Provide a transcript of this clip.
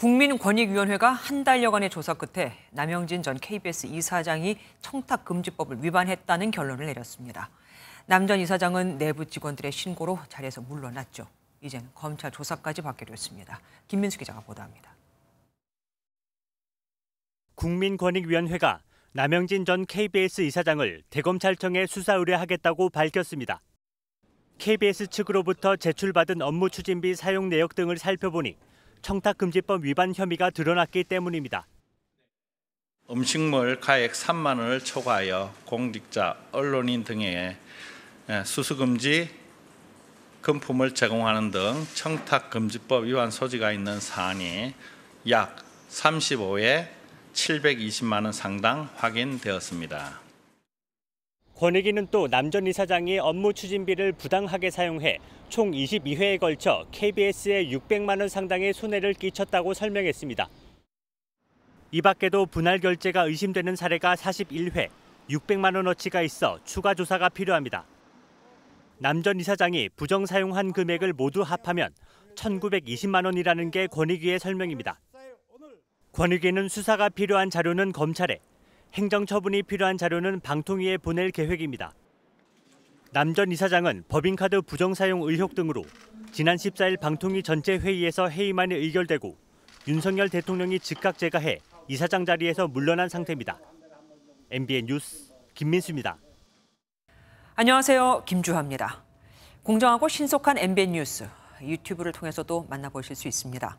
국민권익위원회가 한 달여간의 조사 끝에 남영진 전 KBS 이사장이 청탁금지법을 위반했다는 결론을 내렸습니다. 남 전 이사장은 내부 직원들의 신고로 자리에서 물러났죠. 이젠 검찰 조사까지 받게 됐습니다. 김민수 기자가 보도합니다. 국민권익위원회가 남영진 전 KBS 이사장을 대검찰청에 수사 의뢰하겠다고 밝혔습니다. KBS 측으로부터 제출받은 업무 추진비 사용 내역 등을 살펴보니 청탁금지법 위반 혐의가 드러났기 때문입니다. 음식물 가액 3만 원을 초과하여 공직자, 언론인 등에 수수금지, 금품을 제공하는 등 청탁금지법 위반 소지가 있는 사안이 약 35회 720만 원 상당 확인되었습니다. 권익위는또 남전 이사장이 업무 추진비를 부당하게 사용해 총 22회에 걸쳐 KBS에 600만 원 상당의 손해를 끼쳤다고 설명했습니다. 이 밖에도 분할 결제가 의심되는 사례가 41회, 600만 원어치가 있어 추가 조사가 필요합니다. 남전 이사장이 부정 사용한 금액을 모두 합하면 1,920만 원이라는 게 권익위의 설명입니다. 권익위는 수사가 필요한 자료는 검찰에, 행정 처분이 필요한 자료는 방통위에 보낼 계획입니다. 남전 이사장은 법인카드 부정 사용 의혹 등으로 지난 14일 방통위 전체 회의에서 회의만이 의결되고 윤석열 대통령이 즉각 제가해 이사장 자리에서 물러난 상태입니다. MBN 뉴스 김민수입니다. 안녕하세요. 김주하입니다. 공정하고 신속한 MBN 뉴스 유튜브를 통해서도 만나보실 수 있습니다.